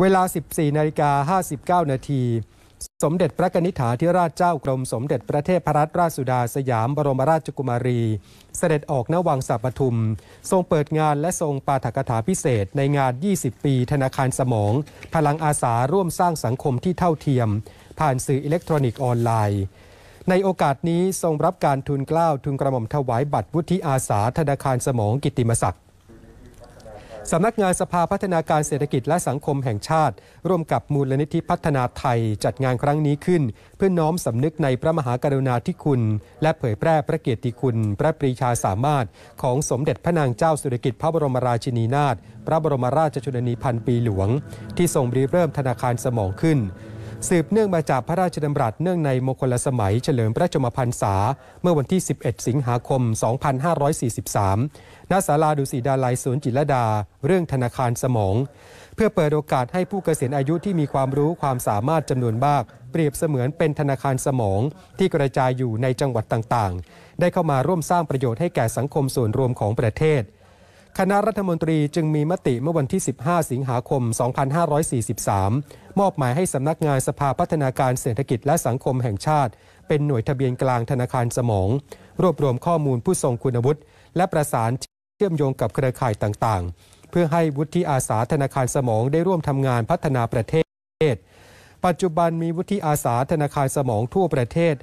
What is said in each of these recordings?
เวลา 14 นาฬิกา59 นาที สมเด็จพระนิธิถาธิราชเจ้ากรมสมเด็จพระเทพรัตนราชสุดาสยามบรมราชกุมารี เสด็จออกณวังสัปทุม ทรงเปิดงานและทรงปาฐกถาพิเศษในงาน 20 ปีธนาคารสมอง พลังอาสา ร่วมสร้างสังคมที่เท่าเทียม ผ่านสื่ออิเล็กทรอนิกส์ออนไลน์ ในโอกาสนี้ทรงรับการทุนกล้าวทุนกระหม่อมถวายบัตรวุฒิอาสาธนาคารสมองกิติมศักดิ์สำนักงานสภาพัฒนาการเศรษฐกิจและสังคมแห่งชาติ ร่วมกับมูลนิธิพัฒนาไทยจัดงานครั้งนี้ขึ้น เพื่อน้อมสำนึกในพระมหากรุณาธิคุณ และเผยแพร่พระเกียรติคุณ พระปรีชาสามารถของสมเด็จพระนางเจ้าสุริกิติ์พระบรมราชินีนาถพระบรมราชชนนีพันปีหลวง ที่ทรงริเริ่มธนาคารสมองขึ้นสืบเนื่องมาจากพระราชดำรัส เนื่องในมงคลสมัยเฉลิมพระชมพรรษาเมื่อวันที่ 11 สิงหาคม 2543 ณ ศาลาดุสิดาลัยสวนจิรดา เรื่องธนาคารสมอง เพื่อเปิดโอกาสให้ผู้เกษียณอายุที่มีความรู้ความสามารถจำนวนมาก เปรียบเสมือนเป็นธนาคารสมองที่กระจายอยู่ในจังหวัดต่างๆ ได้เข้ามาร่วมสร้างประโยชน์ให้แก่สังคมส่วนรวมของประเทศคณะรัฐมนตรีจึงมีมติเมื่อวันที่ 15 สิงหาคม 2543 มอบหมายให้สำนักงานสภาพัฒนาการเศรษฐกิจและสังคมแห่งชาติ เป็นหน่วยทะเบียนกลางธนาคารสมอง รวบรวมข้อมูลผู้ทรงคุณวุฒิ และประสานเชื่อมโยงกับเครือข่ายต่างๆ เพื่อให้วุฒิอาสาธนาคารสมองได้ร่วมทำงานพัฒนาประเทศปัจจุบันมีวุฒิอาสาธนาคารสมองทั่วประเทศ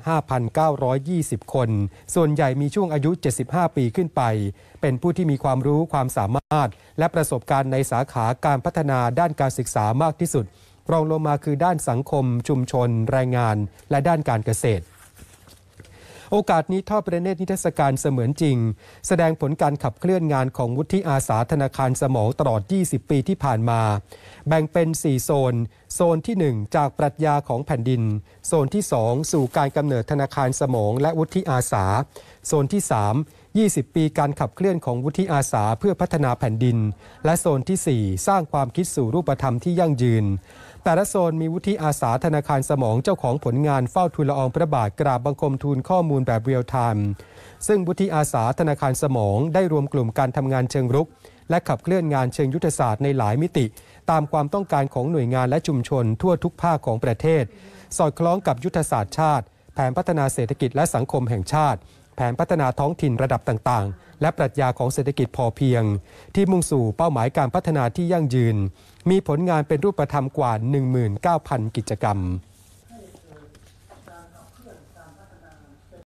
5,920 คน ส่วนใหญ่มีช่วงอายุ 75 ปีขึ้นไป เป็นผู้ที่มีความรู้ความสามารถ และประสบการณ์ในสาขาการพัฒนาด้านการศึกษามากที่สุด รองลงมาคือด้านสังคม ชุมชน แรงงาน และด้านการเกษตรโอกาสนี้ทอดประเนตรนิทรรศการเสมือนจริง แสดงผลการขับเคลื่อนงานของวุฒิอาสาธนาคารสมองตลอด 20 ปีที่ผ่านมา แบ่งเป็น 4 โซน โซนที่ 1 จากปรัชญาของแผ่นดิน โซนที่2สู่การกำเนิดธนาคารสมองและวุฒิอาสา โซนที่3 20 ปีการขับเคลื่อนของวุฒิอาสาเพื่อพัฒนาแผ่นดิน และโซนที่4สร้างความคิดสู่รูปธรรมที่ยั่งยืนแต่ละโซนมีวุฒิอาสาธนาคารสมองเจ้าของผลงานเฝ้าทูลละอองพระบาทกราบบังคมทูลข้อมูลแบบเรียลไทม์ซึ่งวุฒิอาสาธนาคารสมองได้รวมกลุ่มการทำงานเชิงรุก และขับเคลื่อนงานเชิงยุทธศาสตร์ในหลายมิติ ตามความต้องการของหน่วยงานและชุมชนทั่วทุกภาคของประเทศ สอดคล้องกับยุทธศาสตร์ชาติ แผนพัฒนาเศรษฐกิจและสังคมแห่งชาติแผนพัฒนาท้องถิ่นระดับต่างๆ และปรัชญาของเศรษฐกิจพอเพียง ที่มุ่งสู่เป้าหมายการพัฒนาที่ยั่งยืน มีผลงานเป็นรูปธรรมกว่า 19,000 กิจกรรม